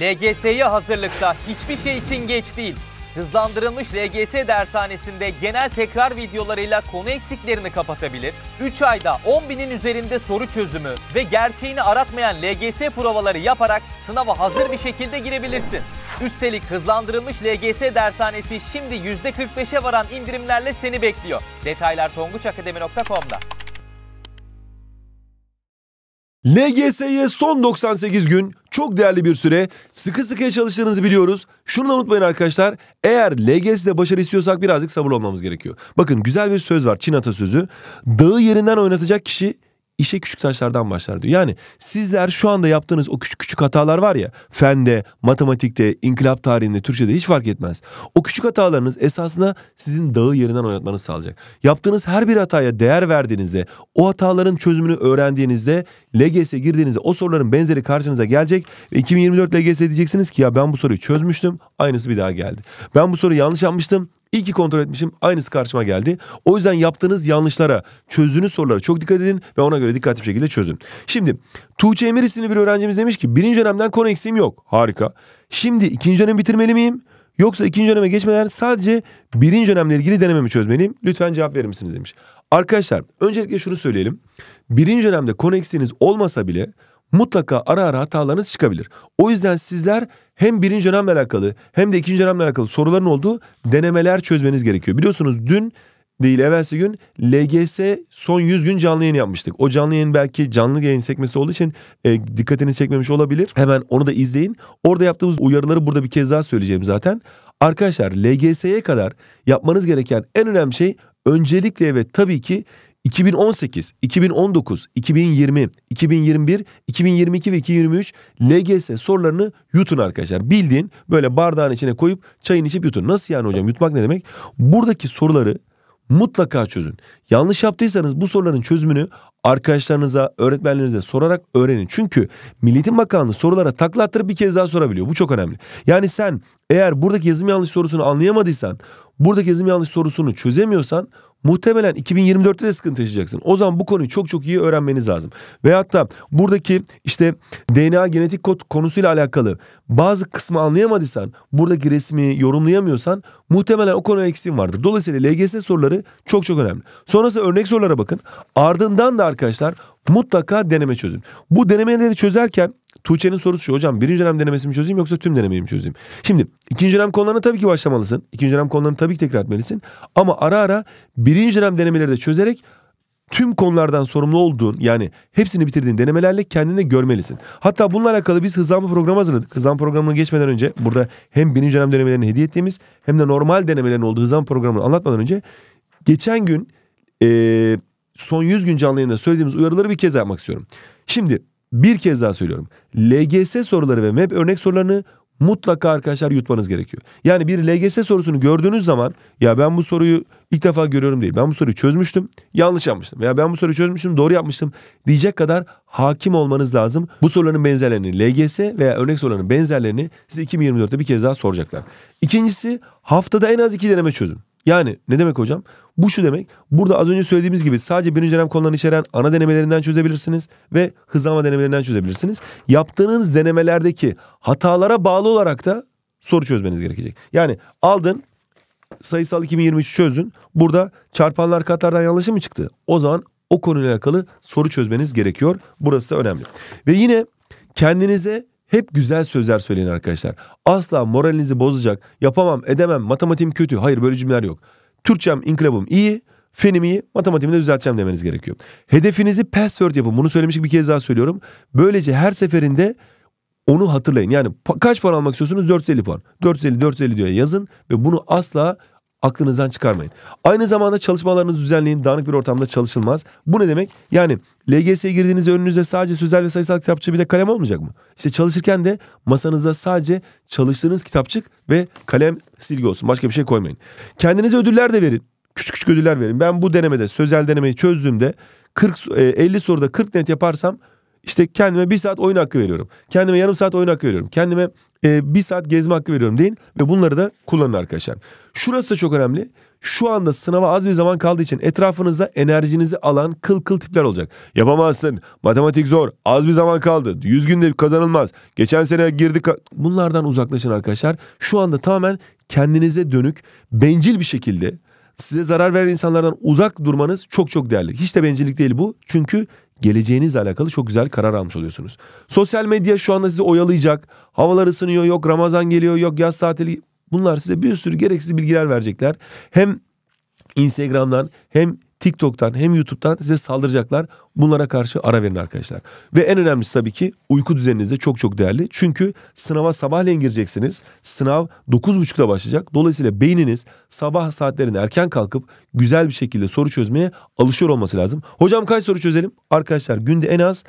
LGS'ye hazırlıkta hiçbir şey için geç değil. Hızlandırılmış LGS dershanesinde genel tekrar videolarıyla konu eksiklerini kapatabilir, 3 ayda 10 binin üzerinde soru çözümü ve gerçeğini aratmayan LGS provaları yaparak sınava hazır bir şekilde girebilirsin. Üstelik hızlandırılmış LGS dershanesi şimdi %45'e varan indirimlerle seni bekliyor. Detaylar tonguçakademi.com'da. LGS'ye son 98 gün çok değerli bir süre. Sıkı sıkıya çalıştığınızı biliyoruz. Şunu da unutmayın arkadaşlar. Eğer LGS'de başarı istiyorsak birazcık sabırlı olmamız gerekiyor. Bakın güzel bir söz var Çin atasözü. Dağı yerinden oynatacak kişi işe küçük taşlardan başlar diyor. Yani sizler şu anda yaptığınız o küçük küçük hatalar var ya fende, matematikte, inkılap tarihinde, Türkçe'de hiç fark etmez. O küçük hatalarınız esasında sizin dağı yerinden oynatmanızı sağlayacak. Yaptığınız her bir hataya değer verdiğinizde, o hataların çözümünü öğrendiğinizde, LGS'e girdiğinizde o soruların benzeri karşınıza gelecek ve 2024 LGS diyeceksiniz ki ya ben bu soruyu çözmüştüm, aynısı bir daha geldi. Ben bu soruyu yanlış yapmıştım, İyi ki kontrol etmişim aynısı karşıma geldi. O yüzden yaptığınız yanlışlara, çözdüğünüz sorulara çok dikkat edin ve ona göre dikkatli bir şekilde çözün. Şimdi Tuğçe Emir isimli bir öğrencimiz demiş ki birinci dönemden konu eksiğim yok. Harika. Şimdi ikinci dönem bitirmeli miyim? Yoksa ikinci döneme geçmeden sadece birinci dönemle ilgili denememi çözmeliyim. Lütfen cevap verir misiniz demiş. Arkadaşlar öncelikle şunu söyleyelim. Birinci dönemde konu eksiğiniz olmasa bile mutlaka ara ara hatalarınız çıkabilir. O yüzden sizler hem birinci dönemle alakalı hem de ikinci dönemle alakalı soruların olduğu denemeler çözmeniz gerekiyor. Biliyorsunuz dün değil evvelsi gün LGS son 100 gün canlı yayın yapmıştık. O canlı yayın belki canlı yayın sekmesi olduğu için e, dikkatini çekmemiş olabilir. Hemen onu da izleyin. Orada yaptığımız uyarıları burada bir kez daha söyleyeceğim zaten. Arkadaşlar LGS'ye kadar yapmanız gereken en önemli şey öncelikle ve tabii ki 2018, 2019, 2020, 2021, 2022 ve 2023 LGS sorularını yutun arkadaşlar. Bildiğin böyle bardağın içine koyup çayın içip yutun. Nasıl yani hocam yutmak ne demek? Buradaki soruları mutlaka çözün. Yanlış yaptıysanız bu soruların çözümünü arkadaşlarınıza, öğretmenlerinize sorarak öğrenin. Çünkü Milliyetin Bakanlığı sorulara takla attırıp bir kez daha sorabiliyor. Bu çok önemli. Yani sen eğer buradaki yazım yanlış sorusunu anlayamadıysan, buradaki yazım yanlış sorusunu çözemiyorsan muhtemelen 2024'te de sıkıntı yaşayacaksın. O zaman bu konuyu çok çok iyi öğrenmeniz lazım. Ve hatta buradaki işte DNA genetik kod konusuyla alakalı bazı kısmı anlayamadıysan, buradaki resmi yorumlayamıyorsan muhtemelen o konuya eksiğin vardır. Dolayısıyla LGS soruları çok çok önemli. Sonrası örnek sorulara bakın. Ardından da arkadaşlar mutlaka deneme çözün. Bu denemeleri çözerken Tuğçe'nin sorusu şu hocam birinci dönem denemesini mi çözeyim yoksa tüm denemeyi mi çözeyim? Şimdi ikinci dönem konularına tabii ki başlamalısın. İkinci dönem konularını tabii ki tekrar etmelisin. Ama ara ara birinci dönem denemeleri de çözerek tüm konulardan sorumlu olduğun yani hepsini bitirdiğin denemelerle kendini görmelisin. Hatta bununla alakalı biz hızlanma programı hazırladık. Hızlanma programına geçmeden önce burada hem birinci dönem denemelerini hediye ettiğimiz hem de normal denemelerin olduğu hızlanma programını anlatmadan önce geçen gün e, son 100 gün canlı yayında söylediğimiz uyarıları bir kez yapmak istiyorum. Şimdi bir kez daha söylüyorum. LGS soruları ve MEP örnek sorularını mutlaka arkadaşlar yutmanız gerekiyor. Yani bir LGS sorusunu gördüğünüz zaman ya ben bu soruyu ilk defa görüyorum değil. Ben bu soruyu çözmüştüm, yanlış yapmıştım. Ya ben bu soruyu çözmüştüm, doğru yapmıştım diyecek kadar hakim olmanız lazım. Bu soruların benzerlerini LGS veya örnek soruların benzerlerini size 2024'te bir kez daha soracaklar. İkincisi haftada en az iki deneme çözün. Yani ne demek hocam? Bu şu demek. Burada az önce söylediğimiz gibi sadece birinci dönem konularını içeren ana denemelerinden çözebilirsiniz ve hızlama denemelerinden çözebilirsiniz. Yaptığınız denemelerdeki hatalara bağlı olarak da soru çözmeniz gerekecek. Yani aldın sayısal 2023 çözün. Burada çarpanlar katlardan yanlış mı çıktı? O zaman o konuyla alakalı soru çözmeniz gerekiyor. Burası da önemli. Ve yine kendinize hep güzel sözler söyleyin arkadaşlar. Asla moralinizi bozacak, yapamam, edemem, matematiğim kötü. Hayır böyle cümleler yok. Türkçem, inkılabım iyi, fenim iyi, matematiğimi de düzelteceğim demeniz gerekiyor. Hedefinizi password yapın. Bunu söylemiştik bir kez daha söylüyorum. Böylece her seferinde onu hatırlayın. Yani kaç puan almak istiyorsunuz? 450 puan. 450, 450 diye yazın ve bunu asla aklınızdan çıkarmayın. Aynı zamanda çalışmalarınızı düzenleyin. Dağınık bir ortamda çalışılmaz. Bu ne demek? Yani LGS'ye girdiğinizde önünüzde sadece sözel ve sayısal kitapçı bir de kalem olmayacak mı? İşte çalışırken de masanızda sadece çalıştığınız kitapçık ve kalem silgi olsun. Başka bir şey koymayın. Kendinize ödüller de verin. Küçük küçük ödüller verin. Ben bu denemede sözel denemeyi çözdüğümde 40 50 e, soruda 40 net yaparsam işte kendime bir saat oyun hakkı veriyorum. Kendime yarım saat oyun hakkı veriyorum. Kendime e, bir saat gezme hakkı veriyorum deyin ve bunları da kullanın arkadaşlar. Şurası da çok önemli. Şu anda sınava az bir zaman kaldığı için etrafınızda enerjinizi alan kıl kıl tipler olacak. Yapamazsın, matematik zor, az bir zaman kaldı, 100 günde kazanılmaz, geçen sene girdik. Bunlardan uzaklaşın arkadaşlar. Şu anda tamamen kendinize dönük, bencil bir şekilde size zarar veren insanlardan uzak durmanız çok çok değerli. Hiç de bencillik değil bu. Çünkü geleceğinizle alakalı çok güzel karar almış oluyorsunuz. Sosyal medya şu anda sizi oyalayacak. Havalar ısınıyor, yok Ramazan geliyor, yok yaz tatili. Bunlar size bir sürü gereksiz bilgiler verecekler. Hem Instagram'dan hem TikTok'tan hem YouTube'dan size saldıracaklar. Bunlara karşı ara verin arkadaşlar. Ve en önemlisi tabii ki uyku düzeninize çok çok değerli. Çünkü sınava sabahleyin gireceksiniz. Sınav 9.30'da başlayacak. Dolayısıyla beyniniz sabah saatlerinde erken kalkıp güzel bir şekilde soru çözmeye alışıyor olması lazım. Hocam kaç soru çözelim? Arkadaşlar günde en az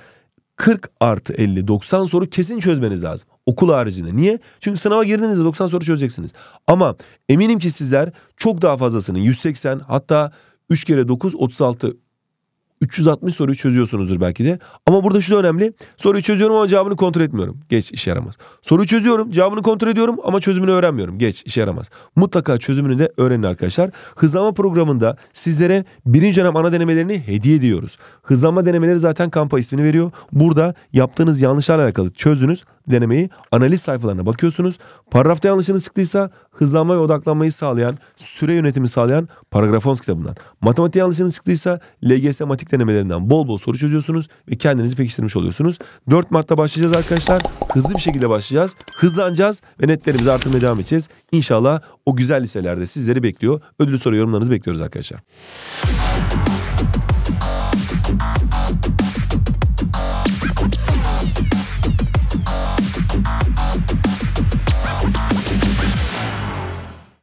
40 artı 50 90 soru kesin çözmeniz lazım. Okul haricinde. Niye? Çünkü sınava girdiğinizde 90 soru çözeceksiniz. Ama eminim ki sizler çok daha fazlasını 180 hatta 3 kere 9 36. 360 soruyu çözüyorsunuzdur belki de. Ama burada şu da önemli. Soruyu çözüyorum ama cevabını kontrol etmiyorum. Geç işe yaramaz. Soruyu çözüyorum, cevabını kontrol ediyorum ama çözümünü öğrenmiyorum. Geç işe yaramaz. Mutlaka çözümünü de öğrenin arkadaşlar. Hızlama programında sizlere birinci dönem ana denemelerini hediye ediyoruz. Hızlama denemeleri zaten kampa ismini veriyor. Burada yaptığınız yanlışlarla alakalı çözdünüz denemeyi analiz sayfalarına bakıyorsunuz. Paragrafta yanlışınız çıktıysa hızlanma ve odaklanmayı sağlayan, süre yönetimi sağlayan Paragrafons kitabından. Matematik yanlışınız çıktıysa LGS matik denemelerinden bol bol soru çözüyorsunuz ve kendinizi pekiştirmiş oluyorsunuz. 4 Mart'ta başlayacağız arkadaşlar. Hızlı bir şekilde başlayacağız. Hızlanacağız ve netlerimizi artırmaya devam edeceğiz. İnşallah o güzel liselerde sizleri bekliyor. Ödülü soru yorumlarınızı bekliyoruz arkadaşlar.